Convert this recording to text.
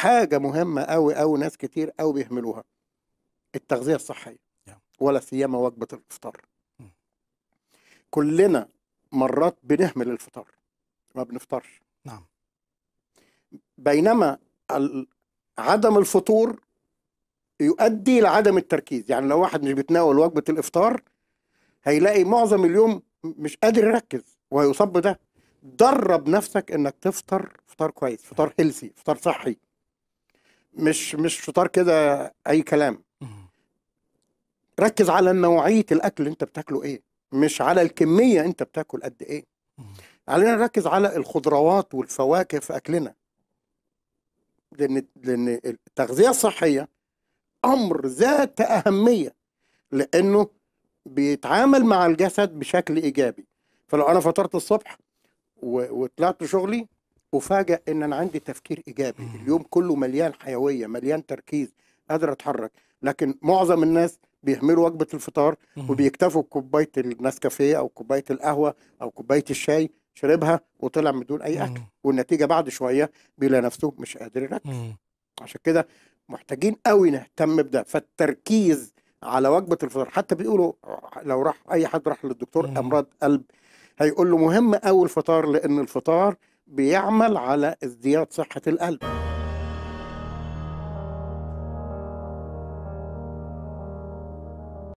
حاجه مهمه قوي قوي ناس كتير قوي بيهملوها التغذيه الصحيه نعم. ولا سيما وجبه الافطار كلنا مرات بنهمل الفطار ما بنفطرش نعم بينما عدم الفطور يؤدي لعدم التركيز يعني لو واحد مش بيتناول وجبه الافطار هيلاقي معظم اليوم مش قادر يركز وهيصاب بده درب نفسك انك تفطر فطار كويس فطار هيلثي نعم. فطار صحي مش مش شطار كده اي كلام ركز على نوعيه الاكل اللي انت بتاكله ايه مش على الكميه انت بتاكل قد ايه علينا نركز على الخضروات والفواكه في اكلنا لان لان التغذيه الصحيه امر ذات اهميه لانه بيتعامل مع الجسد بشكل ايجابي فلو انا فطرت الصبح وطلعت شغلي افاجئ ان انا عندي تفكير ايجابي اليوم كله مليان حيويه مليان تركيز قادر اتحرك لكن معظم الناس بيهملوا وجبه الفطار وبيكتفوا بكوبايه النسكافيه او كوبايه القهوه او كوبايه الشاي شربها وطلع من دون اي اكل والنتيجه بعد شويه بيلاقي نفسه مش قادر يركز عشان كده محتاجين قوي نهتم بده فالتركيز على وجبه الفطار حتى بيقولوا لو راح اي حد راح للدكتور امراض قلب هيقول له مهم قوي الفطار لان الفطار بيعمل على ازدياد صحة القلب